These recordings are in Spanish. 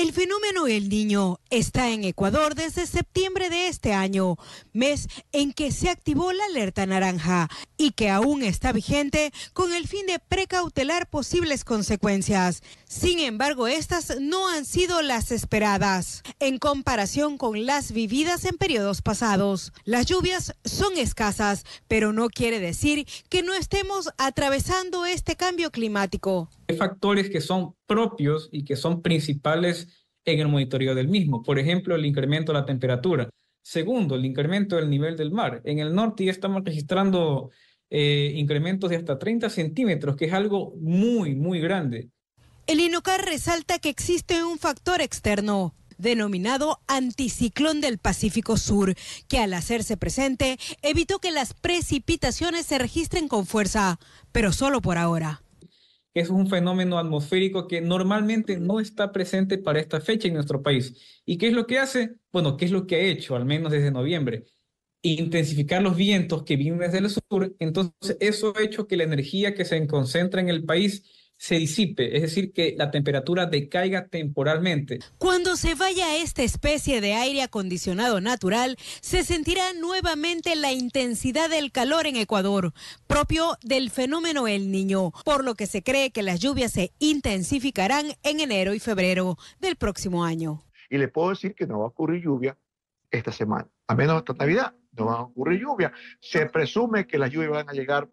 El fenómeno El Niño está en Ecuador desde septiembre de este año, mes en que se activó la alerta naranja y que aún está vigente con el fin de precautelar posibles consecuencias. Sin embargo, estas no han sido las esperadas en comparación con las vividas en periodos pasados. Las lluvias son escasas, pero no quiere decir que no estemos atravesando este cambio climático factores que son propios y que son principales en el monitoreo del mismo. Por ejemplo, el incremento de la temperatura. Segundo, el incremento del nivel del mar. En el norte ya estamos registrando eh, incrementos de hasta 30 centímetros, que es algo muy, muy grande. El INOCAR resalta que existe un factor externo denominado anticiclón del Pacífico Sur, que al hacerse presente evitó que las precipitaciones se registren con fuerza, pero solo por ahora que es un fenómeno atmosférico que normalmente no está presente para esta fecha en nuestro país. ¿Y qué es lo que hace? Bueno, ¿qué es lo que ha hecho, al menos desde noviembre? Intensificar los vientos que vienen desde el sur. Entonces, eso ha hecho que la energía que se concentra en el país se disipe, es decir, que la temperatura decaiga temporalmente. Cuando se vaya esta especie de aire acondicionado natural, se sentirá nuevamente la intensidad del calor en Ecuador, propio del fenómeno El Niño, por lo que se cree que las lluvias se intensificarán en enero y febrero del próximo año. Y le puedo decir que no va a ocurrir lluvia esta semana, a menos hasta Navidad, no va a ocurrir lluvia. Se presume que las lluvias van a llegar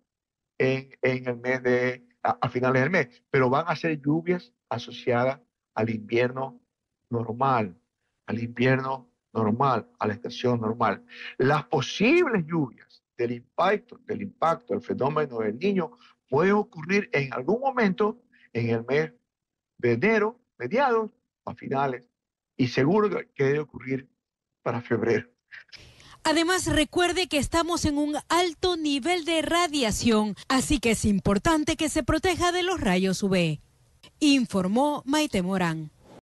en el mes de a, finales del mes, pero van a ser lluvias asociadas al invierno normal, al invierno normal, a la estación normal. Las posibles lluvias del impacto, del impacto del fenómeno del niño puede ocurrir en algún momento en el mes de enero, mediados a finales, y seguro que debe ocurrir para febrero. Además, recuerde que estamos en un alto nivel de radiación, así que es importante que se proteja de los rayos UV. Informó Maite Morán.